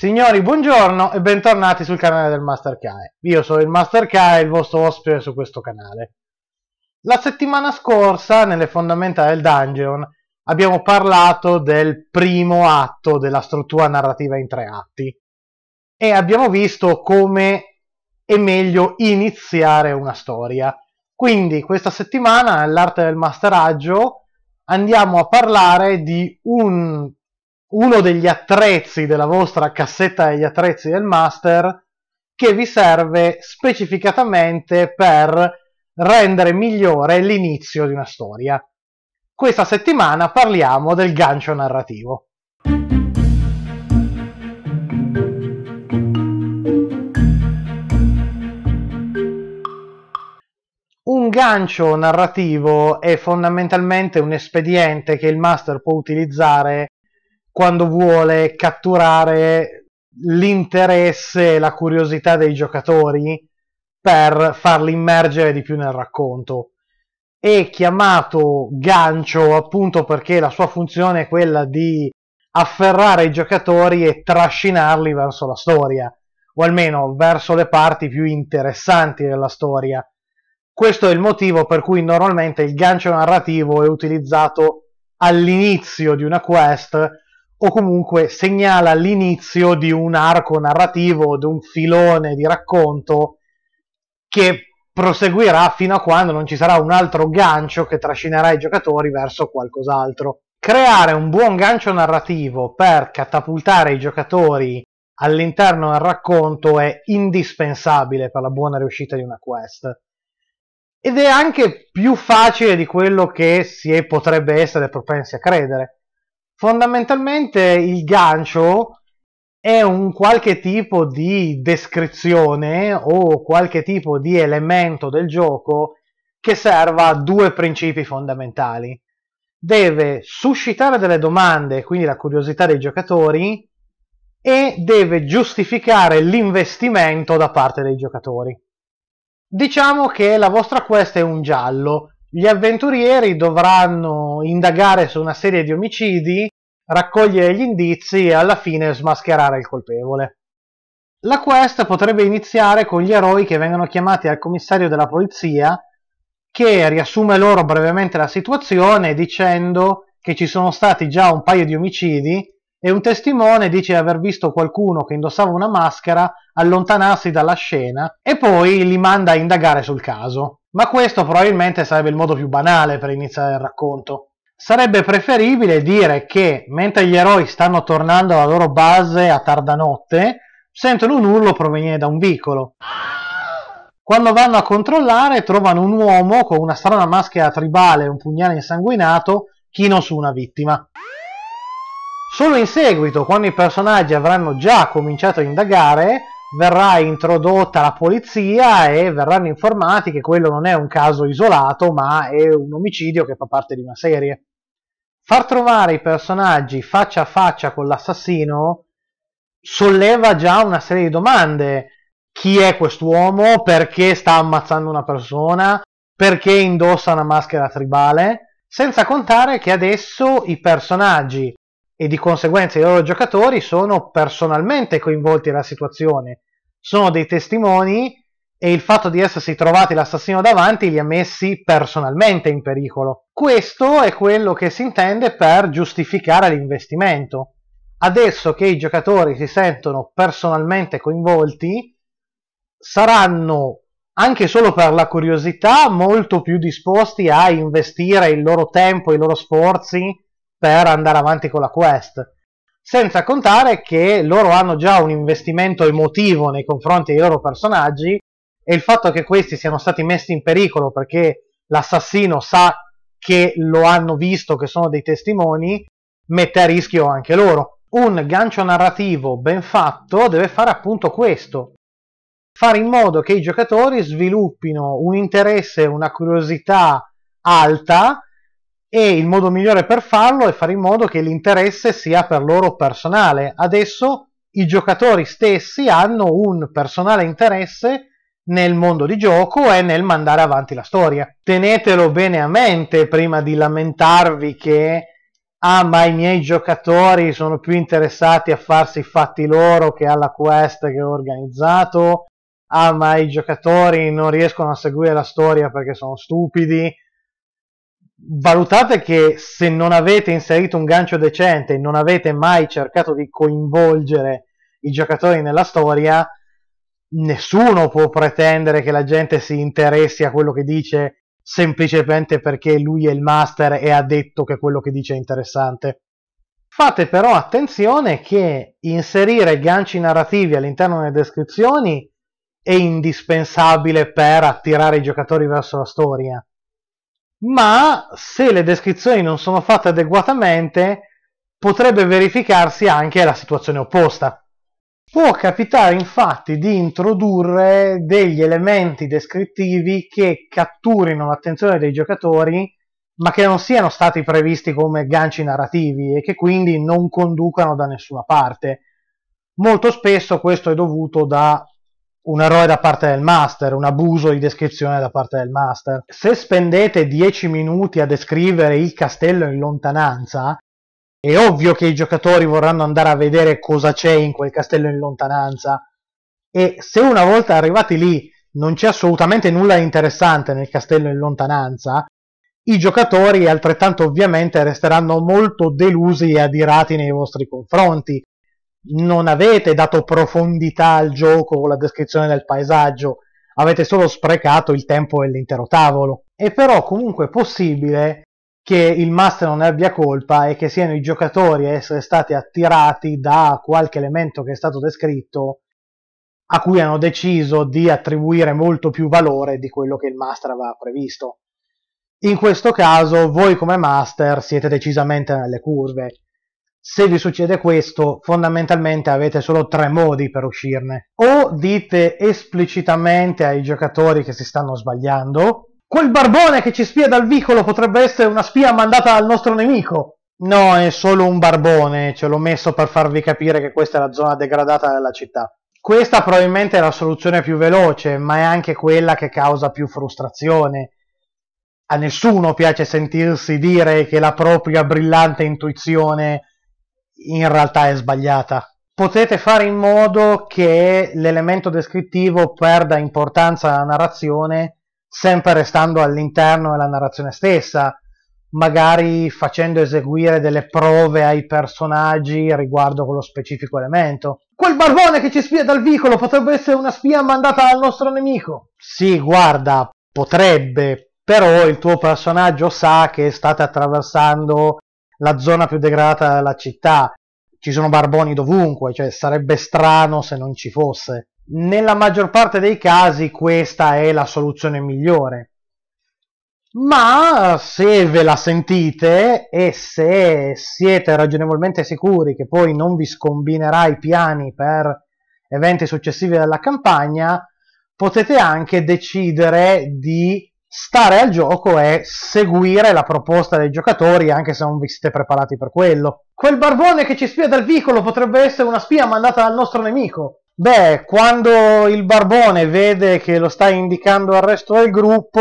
Signori, buongiorno e bentornati sul canale del Master Kai. Io sono il Master Kai, il vostro ospite su questo canale. La settimana scorsa, nelle fondamenta del dungeon, abbiamo parlato del primo atto della struttura narrativa in tre atti e abbiamo visto come è meglio iniziare una storia. Quindi questa settimana, nell'arte del masteraggio, andiamo a parlare di un uno degli attrezzi della vostra cassetta degli attrezzi del master che vi serve specificatamente per rendere migliore l'inizio di una storia. Questa settimana parliamo del gancio narrativo. Un gancio narrativo è fondamentalmente un espediente che il master può utilizzare quando vuole catturare l'interesse e la curiosità dei giocatori per farli immergere di più nel racconto. È chiamato gancio appunto perché la sua funzione è quella di afferrare i giocatori e trascinarli verso la storia, o almeno verso le parti più interessanti della storia. Questo è il motivo per cui normalmente il gancio narrativo è utilizzato all'inizio di una quest o comunque segnala l'inizio di un arco narrativo, di un filone di racconto che proseguirà fino a quando non ci sarà un altro gancio che trascinerà i giocatori verso qualcos'altro. Creare un buon gancio narrativo per catapultare i giocatori all'interno del racconto è indispensabile per la buona riuscita di una quest. Ed è anche più facile di quello che si potrebbe essere propensi a credere Fondamentalmente il gancio è un qualche tipo di descrizione o qualche tipo di elemento del gioco che serva a due principi fondamentali. Deve suscitare delle domande, quindi la curiosità dei giocatori, e deve giustificare l'investimento da parte dei giocatori. Diciamo che la vostra quest è un giallo, gli avventurieri dovranno indagare su una serie di omicidi, raccogliere gli indizi e alla fine smascherare il colpevole. La quest potrebbe iniziare con gli eroi che vengono chiamati al commissario della polizia, che riassume loro brevemente la situazione dicendo che ci sono stati già un paio di omicidi e un testimone dice di aver visto qualcuno che indossava una maschera allontanarsi dalla scena e poi li manda a indagare sul caso ma questo probabilmente sarebbe il modo più banale per iniziare il racconto. Sarebbe preferibile dire che mentre gli eroi stanno tornando alla loro base a tarda notte, sentono un urlo proveniente da un vicolo. Quando vanno a controllare trovano un uomo con una strana maschera tribale e un pugnale insanguinato chino su una vittima. Solo in seguito, quando i personaggi avranno già cominciato a indagare, verrà introdotta la polizia e verranno informati che quello non è un caso isolato, ma è un omicidio che fa parte di una serie. Far trovare i personaggi faccia a faccia con l'assassino solleva già una serie di domande. Chi è quest'uomo? Perché sta ammazzando una persona? Perché indossa una maschera tribale? Senza contare che adesso i personaggi e di conseguenza i loro giocatori sono personalmente coinvolti nella situazione, sono dei testimoni e il fatto di essersi trovati l'assassino davanti li ha messi personalmente in pericolo. Questo è quello che si intende per giustificare l'investimento. Adesso che i giocatori si sentono personalmente coinvolti, saranno anche solo per la curiosità molto più disposti a investire il loro tempo, i loro sforzi per andare avanti con la quest. Senza contare che loro hanno già un investimento emotivo nei confronti dei loro personaggi e il fatto che questi siano stati messi in pericolo perché l'assassino sa che lo hanno visto, che sono dei testimoni, mette a rischio anche loro. Un gancio narrativo ben fatto deve fare appunto questo, fare in modo che i giocatori sviluppino un interesse, una curiosità alta e il modo migliore per farlo è fare in modo che l'interesse sia per loro personale. Adesso i giocatori stessi hanno un personale interesse nel mondo di gioco e nel mandare avanti la storia. Tenetelo bene a mente prima di lamentarvi che ah ma i miei giocatori sono più interessati a farsi i fatti loro che alla quest che ho organizzato, ah ma i giocatori non riescono a seguire la storia perché sono stupidi valutate che se non avete inserito un gancio decente, non avete mai cercato di coinvolgere i giocatori nella storia, nessuno può pretendere che la gente si interessi a quello che dice semplicemente perché lui è il master e ha detto che quello che dice è interessante. Fate però attenzione che inserire ganci narrativi all'interno delle descrizioni è indispensabile per attirare i giocatori verso la storia ma se le descrizioni non sono fatte adeguatamente potrebbe verificarsi anche la situazione opposta. Può capitare infatti di introdurre degli elementi descrittivi che catturino l'attenzione dei giocatori ma che non siano stati previsti come ganci narrativi e che quindi non conducano da nessuna parte. Molto spesso questo è dovuto da un errore da parte del master, un abuso di descrizione da parte del master. Se spendete 10 minuti a descrivere il castello in lontananza, è ovvio che i giocatori vorranno andare a vedere cosa c'è in quel castello in lontananza. E se una volta arrivati lì non c'è assolutamente nulla di interessante nel castello in lontananza, i giocatori altrettanto ovviamente resteranno molto delusi e adirati nei vostri confronti non avete dato profondità al gioco con la descrizione del paesaggio, avete solo sprecato il tempo e l'intero tavolo. È però comunque possibile che il master non ne abbia colpa e che siano i giocatori a essere stati attirati da qualche elemento che è stato descritto a cui hanno deciso di attribuire molto più valore di quello che il master aveva previsto. In questo caso voi come master siete decisamente nelle curve se vi succede questo, fondamentalmente avete solo tre modi per uscirne. O dite esplicitamente ai giocatori che si stanno sbagliando, quel barbone che ci spia dal vicolo potrebbe essere una spia mandata dal nostro nemico. No, è solo un barbone, ce l'ho messo per farvi capire che questa è la zona degradata della città. Questa probabilmente è la soluzione più veloce, ma è anche quella che causa più frustrazione. A nessuno piace sentirsi dire che la propria brillante intuizione in realtà è sbagliata. Potete fare in modo che l'elemento descrittivo perda importanza alla narrazione sempre restando all'interno della narrazione stessa, magari facendo eseguire delle prove ai personaggi riguardo quello specifico elemento. Quel barbone che ci spia dal vicolo potrebbe essere una spia mandata al nostro nemico. Sì, guarda, potrebbe, però il tuo personaggio sa che state attraversando la zona più degradata della città, ci sono barboni dovunque, cioè sarebbe strano se non ci fosse. Nella maggior parte dei casi questa è la soluzione migliore. Ma se ve la sentite e se siete ragionevolmente sicuri che poi non vi scombinerà i piani per eventi successivi della campagna, potete anche decidere di stare al gioco e seguire la proposta dei giocatori anche se non vi siete preparati per quello. Quel barbone che ci spia dal vicolo potrebbe essere una spia mandata dal nostro nemico. Beh, quando il barbone vede che lo sta indicando al resto del gruppo,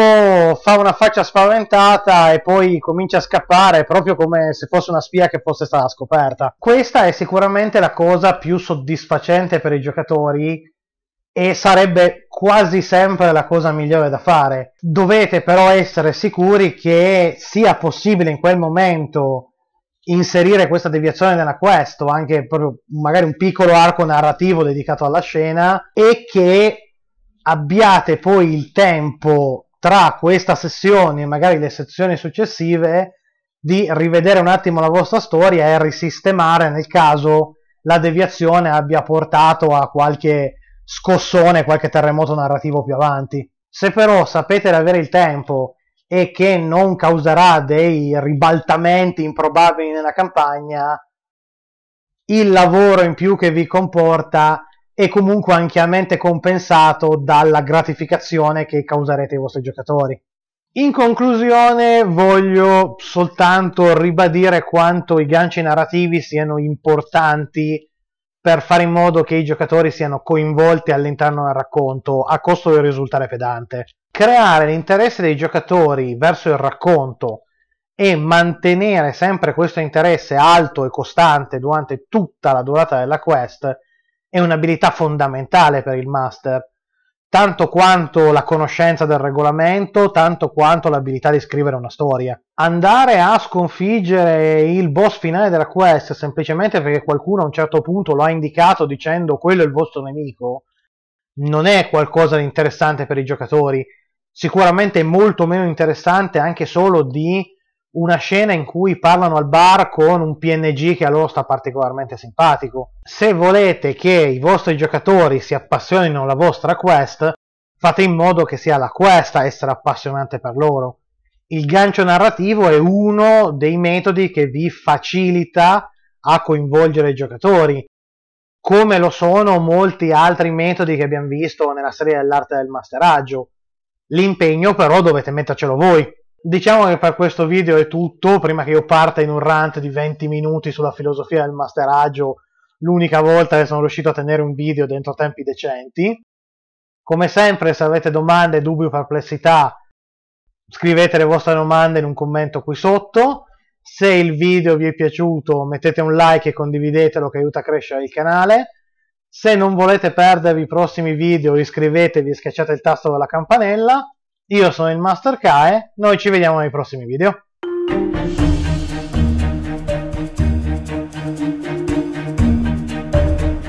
fa una faccia spaventata e poi comincia a scappare proprio come se fosse una spia che fosse stata scoperta. Questa è sicuramente la cosa più soddisfacente per i giocatori e sarebbe quasi sempre la cosa migliore da fare. Dovete però essere sicuri che sia possibile in quel momento inserire questa deviazione nella quest o anche proprio magari un piccolo arco narrativo dedicato alla scena e che abbiate poi il tempo tra questa sessione e magari le sezioni successive di rivedere un attimo la vostra storia e risistemare nel caso la deviazione abbia portato a qualche scossone, qualche terremoto narrativo più avanti. Se però sapete di avere il tempo e che non causerà dei ribaltamenti improbabili nella campagna, il lavoro in più che vi comporta è comunque ampiamente compensato dalla gratificazione che causerete ai vostri giocatori. In conclusione voglio soltanto ribadire quanto i ganci narrativi siano importanti per fare in modo che i giocatori siano coinvolti all'interno del racconto a costo di risultare pedante. Creare l'interesse dei giocatori verso il racconto e mantenere sempre questo interesse alto e costante durante tutta la durata della quest è un'abilità fondamentale per il master tanto quanto la conoscenza del regolamento, tanto quanto l'abilità di scrivere una storia. Andare a sconfiggere il boss finale della quest semplicemente perché qualcuno a un certo punto lo ha indicato dicendo quello è il vostro nemico, non è qualcosa di interessante per i giocatori. Sicuramente è molto meno interessante anche solo di una scena in cui parlano al bar con un PNG che a loro sta particolarmente simpatico. Se volete che i vostri giocatori si appassionino alla vostra quest, fate in modo che sia la quest a essere appassionante per loro. Il gancio narrativo è uno dei metodi che vi facilita a coinvolgere i giocatori, come lo sono molti altri metodi che abbiamo visto nella serie dell'arte del masteraggio. L'impegno però dovete mettercelo voi Diciamo che per questo video è tutto, prima che io parta in un rant di 20 minuti sulla filosofia del masteraggio, l'unica volta che sono riuscito a tenere un video dentro tempi decenti. Come sempre, se avete domande, dubbi o perplessità, scrivete le vostre domande in un commento qui sotto. Se il video vi è piaciuto, mettete un like e condividetelo che aiuta a crescere il canale. Se non volete perdervi i prossimi video, iscrivetevi e schiacciate il tasto della campanella. Io sono il Master Kae, noi ci vediamo nei prossimi video.